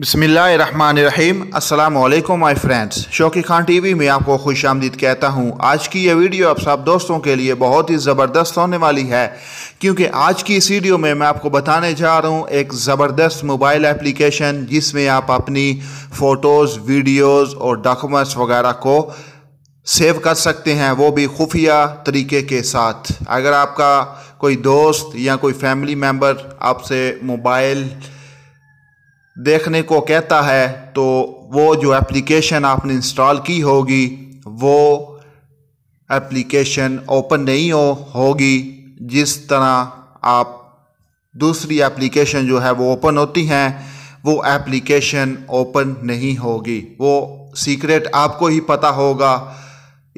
बसमीम् अल्लाम my friends Shauki Khan T V में आपको खुश आमदीद कहता हूँ आज की यह वीडियो आप सब दोस्तों के लिए बहुत ही ज़बरदस्त होने वाली है क्योंकि आज की इस वीडियो में मैं आपको बताने जा रहा हूँ एक ज़बरदस्त मोबाइल एप्लीकेशन जिसमें आप अपनी फ़ोटोज़ वीडियोज़ और डॉक्यूमेंट्स वगैरह को सेव कर सकते हैं वो भी खुफिया तरीके के साथ अगर आपका कोई दोस्त या कोई फैमिली मेम्बर आपसे मोबाइल देखने को कहता है तो वो जो एप्लीकेशन आपने इंस्टॉल की होगी वो एप्लीकेशन ओपन नहीं हो होगी जिस तरह आप दूसरी एप्लीकेशन जो है वो ओपन होती हैं वो एप्लीकेशन ओपन नहीं होगी वो सीक्रेट आपको ही पता होगा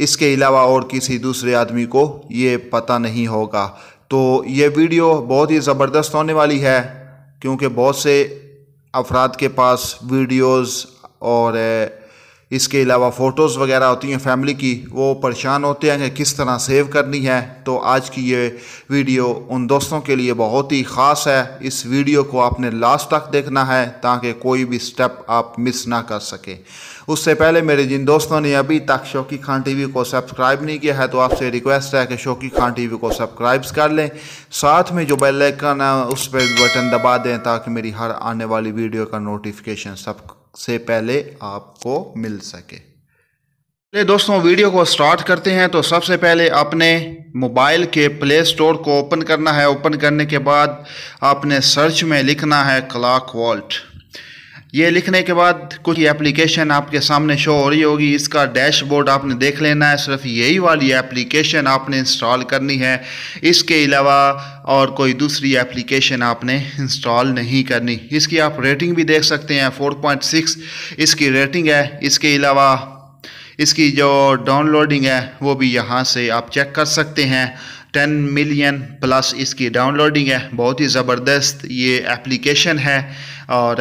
इसके अलावा और किसी दूसरे आदमी को ये पता नहीं होगा तो ये वीडियो बहुत ही ज़बरदस्त होने वाली है क्योंकि बहुत से अफराद के पास वीडियोस और इसके अलावा फ़ोटोज़ वगैरह होती हैं फैमिली की वो परेशान होते हैं कि किस तरह सेव करनी है तो आज की ये वीडियो उन दोस्तों के लिए बहुत ही ख़ास है इस वीडियो को आपने लास्ट तक देखना है ताकि कोई भी स्टेप आप मिस ना कर सकें उससे पहले मेरे जिन दोस्तों ने अभी तक शौकी खान टीवी को सब्सक्राइब नहीं किया है तो आपसे रिक्वेस्ट है कि शौकी खान टीवी को सब्सक्राइब कर लें साथ में जो बेल आइकन है उस पर बटन दबा दें ताकि मेरी हर आने वाली वीडियो का नोटिफिकेशन सब से पहले आपको मिल सके ले दोस्तों वीडियो को स्टार्ट करते हैं तो सबसे पहले अपने मोबाइल के प्ले स्टोर को ओपन करना है ओपन करने के बाद आपने सर्च में लिखना है क्लाक वॉल्ट ये लिखने के बाद कुछ एप्लीकेशन आपके सामने शो हो रही होगी इसका डैशबोर्ड आपने देख लेना है सिर्फ यही वाली एप्लीकेशन आपने इंस्टॉल करनी है इसके अलावा और कोई दूसरी एप्लीकेशन आपने इंस्टॉल नहीं करनी इसकी आप रेटिंग भी देख सकते हैं 4.6 इसकी रेटिंग है इसके अलावा इसकी जो डाउनलोडिंग है वो भी यहाँ से आप चेक कर सकते हैं टेन मिलियन प्लस इसकी डाउनलोडिंग है बहुत ही ज़बरदस्त ये एप्लीकेशन है और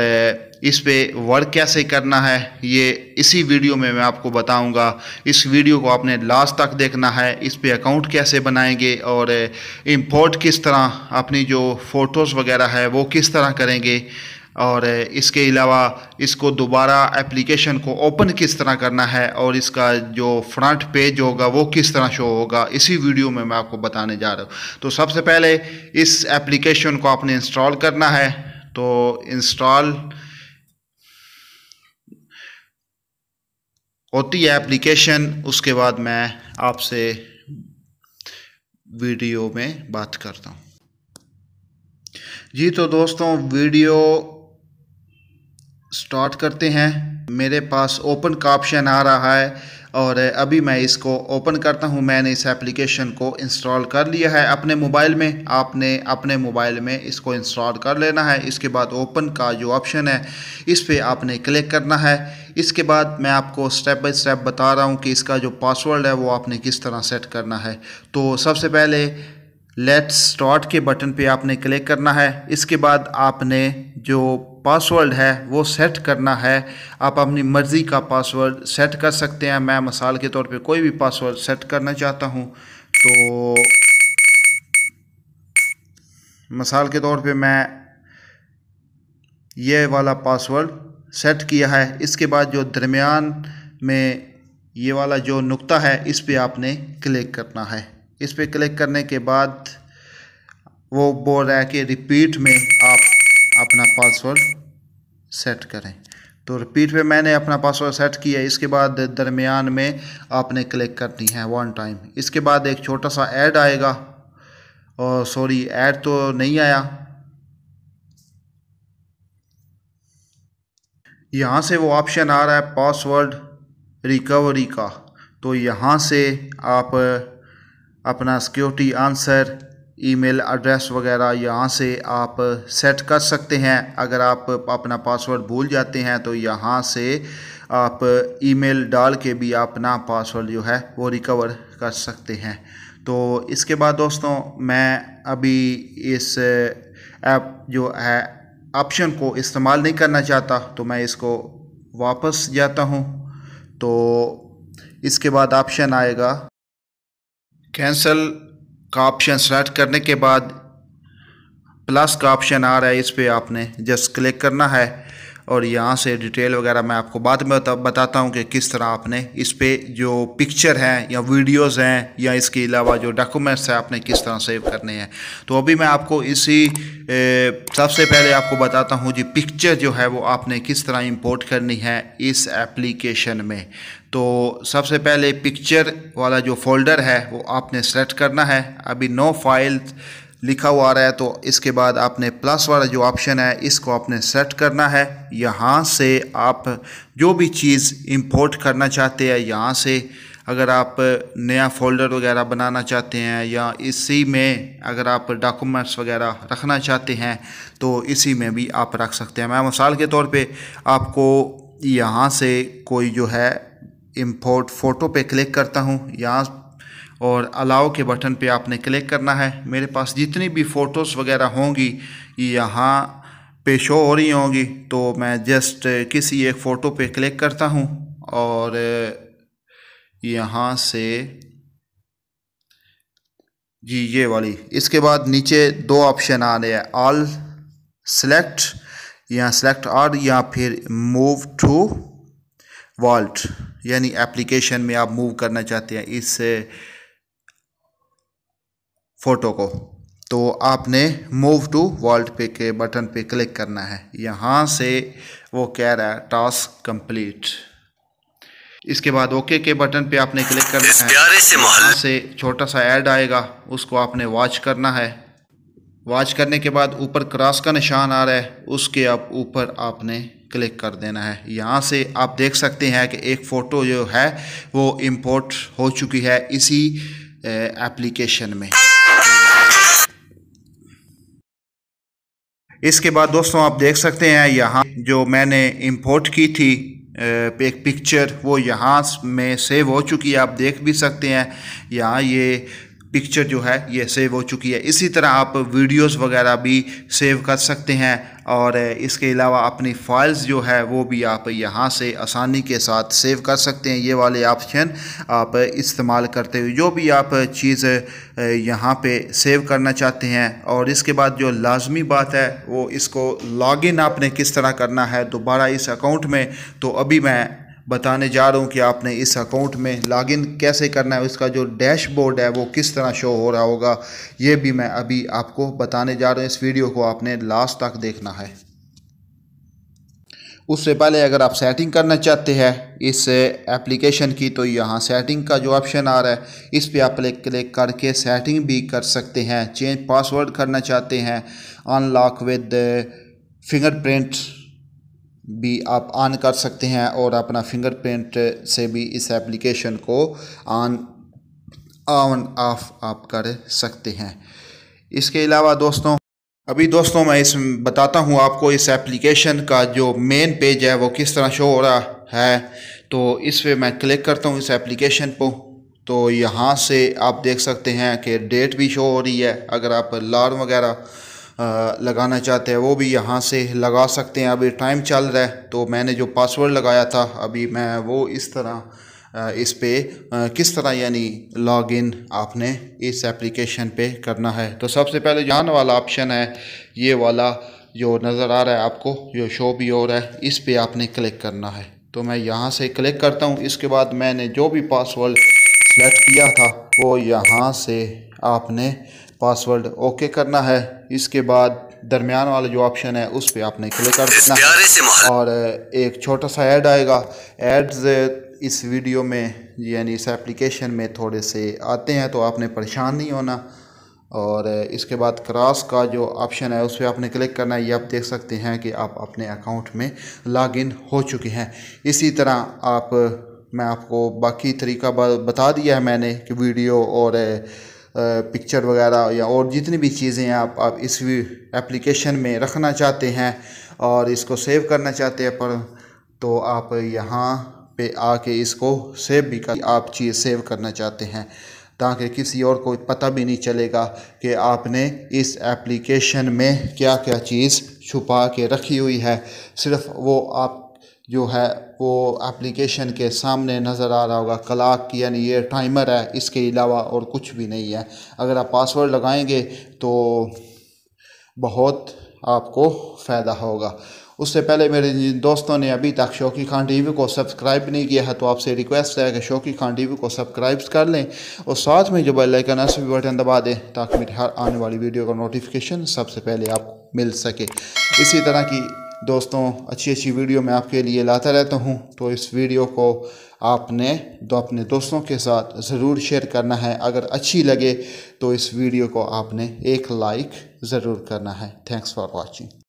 इस पर वर्क कैसे करना है ये इसी वीडियो में मैं आपको बताऊंगा इस वीडियो को आपने लास्ट तक देखना है इस पर अकाउंट कैसे बनाएंगे और इंपोर्ट किस तरह अपनी जो फ़ोटोज़ वगैरह है वो किस तरह करेंगे और इसके अलावा इसको दोबारा एप्लीकेशन को ओपन किस तरह करना है और इसका जो फ्रंट पेज होगा वो किस तरह शो होगा इसी वीडियो में मैं आपको बताने जा रहा हूँ तो सबसे पहले इस एप्लीकेशन को आपने इंस्टॉल करना है तो इंस्टॉल होती है एप्लीकेशन उसके बाद मैं आपसे वीडियो में बात करता हूँ जी तो दोस्तों वीडियो स्टार्ट करते हैं मेरे पास ओपन का ऑप्शन आ रहा है और अभी मैं इसको ओपन करता हूँ मैंने इस एप्लीकेशन को इंस्टॉल कर लिया है अपने मोबाइल में आपने अपने मोबाइल में इसको इंस्टॉल कर लेना है इसके बाद ओपन का जो ऑप्शन है इस पर आपने क्लिक करना है इसके बाद मैं आपको स्टेप बाय स्टेप बता रहा हूँ कि इसका जो पासवर्ड है वो आपने किस तरह सेट करना है तो सबसे पहले लेट्स स्टार्ट के बटन पर आपने क्लिक करना है इसके बाद आपने जो पासवर्ड है वो सेट करना है आप अपनी मर्ज़ी का पासवर्ड सेट कर सकते हैं मैं मिसाल के तौर पे कोई भी पासवर्ड सेट करना चाहता हूँ तो मिसाल के तौर पे मैं ये वाला पासवर्ड सेट किया है इसके बाद जो दरमियान में ये वाला जो नुक्ता है इस पर आपने क्लिक करना है इस पर क्लिक करने के बाद वो बोल रहा है कि रिपीट में आप अपना पासवर्ड सेट करें तो रिपीट पे मैंने अपना पासवर्ड सेट किया इसके बाद दरमियान में आपने क्लिक करनी है वन टाइम इसके बाद एक छोटा सा ऐड आएगा और सॉरी ऐड तो नहीं आया यहाँ से वो ऑप्शन आ रहा है पासवर्ड रिकवरी का तो यहाँ से आप अपना सिक्योरिटी आंसर ईमेल एड्रेस वगैरह यहाँ से आप सेट कर सकते हैं अगर आप अपना पासवर्ड भूल जाते हैं तो यहाँ से आप ईमेल डाल के भी अपना पासवर्ड जो है वो रिकवर कर सकते हैं तो इसके बाद दोस्तों मैं अभी इस ऐप जो है ऑप्शन को इस्तेमाल नहीं करना चाहता तो मैं इसको वापस जाता हूँ तो इसके बाद ऑप्शन आएगा कैंसल का ऑप्शन सेलेक्ट करने के बाद प्लस का ऑप्शन आ रहा है इस पर आपने जस्ट क्लिक करना है और यहाँ से डिटेल वगैरह मैं आपको बाद में बताता हूँ कि किस तरह आपने इस पर जो पिक्चर हैं या वीडियोस हैं या इसके अलावा जो डॉक्यूमेंट्स हैं आपने किस तरह सेव करने हैं तो अभी मैं आपको इसी ए, सबसे पहले आपको बताता हूँ जी पिक्चर जो है वो आपने किस तरह इम्पोर्ट करनी है इस एप्लीकेशन में तो सबसे पहले पिक्चर वाला जो फोल्डर है वो आपने सेलेक्ट करना है अभी नो फाइल लिखा हुआ आ रहा है तो इसके बाद आपने प्लस वाला जो ऑप्शन है इसको आपने सेट करना है यहाँ से आप जो भी चीज़ इंपोर्ट करना चाहते हैं यहाँ से अगर आप नया फोल्डर वगैरह बनाना चाहते हैं या इसी में अगर आप डॉक्यूमेंट्स वगैरह रखना चाहते हैं तो इसी में भी आप रख सकते हैं मैं मिसाल के तौर पे आपको यहाँ से कोई जो है इंपोर्ट फ़ोटो पे क्लिक करता हूँ यहाँ और अलाउ के बटन पे आपने क्लिक करना है मेरे पास जितनी भी फ़ोटोज़ वगैरह होंगी यहाँ पे शो हो रही होंगी तो मैं जस्ट किसी एक फ़ोटो पे क्लिक करता हूँ और यहाँ से जी ये वाली इसके बाद नीचे दो ऑप्शन आ रहे हैं ऑल सेलेक्ट या सेलेक्ट आर या फिर मूव टू वॉल्ट यानी एप्लीकेशन में आप मूव करना चाहते हैं इस फ़ोटो को तो आपने मूव टू वॉल्ट पे के बटन पे क्लिक करना है यहाँ से वो कह रहा है टास्क कंप्लीट इसके बाद ओके के बटन पे आपने क्लिक करना है प्यारे से यहाँ से छोटा सा ऐड आएगा उसको आपने वॉच करना है वॉच करने के बाद ऊपर क्रॉस का निशान आ रहा है उसके अब ऊपर आपने क्लिक कर देना है यहाँ से आप देख सकते हैं कि एक फ़ोटो जो है वो इम्पोर्ट हो चुकी है इसी एप्लीकेशन में इसके बाद दोस्तों आप देख सकते हैं यहाँ जो मैंने इंपोर्ट की थी एक पिक्चर वो यहाँ में सेव हो चुकी है आप देख भी सकते हैं यहाँ ये पिक्चर जो है ये सेव हो चुकी है इसी तरह आप वीडियोस वगैरह भी सेव कर सकते हैं और इसके अलावा अपनी फाइल्स जो है वो भी आप यहाँ से आसानी के साथ सेव कर सकते हैं ये वाले ऑप्शन आप इस्तेमाल करते हुए जो भी आप चीज़ यहाँ पे सेव करना चाहते हैं और इसके बाद जो लाजमी बात है वो इसको लॉगिन आपने किस तरह करना है दोबारा इस अकाउंट में तो अभी मैं बताने जा रहा हूँ कि आपने इस अकाउंट में लॉगिन कैसे करना है इसका जो डैशबोर्ड है वो किस तरह शो हो रहा होगा ये भी मैं अभी आपको बताने जा रहा हूँ इस वीडियो को आपने लास्ट तक देखना है उससे पहले अगर आप सेटिंग करना चाहते हैं इस एप्लीकेशन की तो यहाँ सेटिंग का जो ऑप्शन आ रहा है इस पर आप क्लिक करके सेटिंग भी कर सकते हैं चेंज पासवर्ड करना चाहते हैं अनलॉक विद फिंगरप्रिंट भी आप ऑन कर सकते हैं और अपना फिंगरप्रिंट से भी इस एप्लीकेशन को ऑन ऑन ऑफ आप कर सकते हैं इसके अलावा दोस्तों अभी दोस्तों मैं इस बताता हूँ आपको इस एप्लीकेशन का जो मेन पेज है वो किस तरह शो हो रहा है तो इस पर मैं क्लिक करता हूँ इस एप्लीकेशन पर तो यहाँ से आप देख सकते हैं कि डेट भी शो हो रही है अगर आप लार्म वगैरह लगाना चाहते हैं वो भी यहाँ से लगा सकते हैं अभी टाइम चल रहा है तो मैंने जो पासवर्ड लगाया था अभी मैं वो इस तरह इस पे किस तरह यानी लॉगिन आपने इस एप्लीकेशन पे करना है तो सबसे पहले जान वाला ऑप्शन है ये वाला जो नज़र आ रहा है आपको जो शो भी हो रहा है इस पे आपने क्लिक करना है तो मैं यहाँ से क्लिक करता हूँ इसके बाद मैंने जो भी पासवर्ड सेलेक्ट किया था वो यहाँ से आपने पासवर्ड ओके करना है इसके बाद दरमियान वाला जो ऑप्शन है उस पर आपने क्लिक कर देना और एक छोटा सा ऐड आएगा एड्स इस वीडियो में यानी इस एप्लीकेशन में थोड़े से आते हैं तो आपने परेशान नहीं होना और इसके बाद क्रॉस का जो ऑप्शन है उस पर आपने क्लिक करना है ये आप देख सकते हैं कि आप अपने अकाउंट में लॉगिन हो चुके हैं इसी तरह आप मैं आपको बाकी तरीका बता दिया है मैंने कि वीडियो और पिक्चर वगैरह या और जितनी भी चीज़ें आप आप इस एप्लीकेशन में रखना चाहते हैं और इसको सेव करना चाहते हैं पर तो आप यहाँ पे आके इसको सेव भी कर आप चीज़ सेव करना चाहते हैं ताकि किसी और को पता भी नहीं चलेगा कि आपने इस एप्लीकेशन में क्या क्या चीज़ छुपा के रखी हुई है सिर्फ वो आप जो है वो एप्लीकेशन के सामने नज़र आ रहा होगा क्लाक की यानी ये टाइमर है इसके अलावा और कुछ भी नहीं है अगर आप पासवर्ड लगाएंगे तो बहुत आपको फ़ायदा होगा उससे पहले मेरे जिन दोस्तों ने अभी तक शौकी खान टीवी को सब्सक्राइब नहीं किया है तो आपसे रिक्वेस्ट है कि शौकी खान टीवी को सब्सक्राइब कर लें और साथ में जो बेल आइकन है उस भी बटन दबा दें ताकि मेरी हर आने वाली वीडियो का नोटिफिकेशन सबसे पहले आपको मिल सके इसी तरह की दोस्तों अच्छी अच्छी वीडियो मैं आपके लिए लाता रहता हूँ तो इस वीडियो को आपने तो अपने दोस्तों के साथ ज़रूर शेयर करना है अगर अच्छी लगे तो इस वीडियो को आपने एक लाइक ज़रूर करना है थैंक्स फॉर वॉचिंग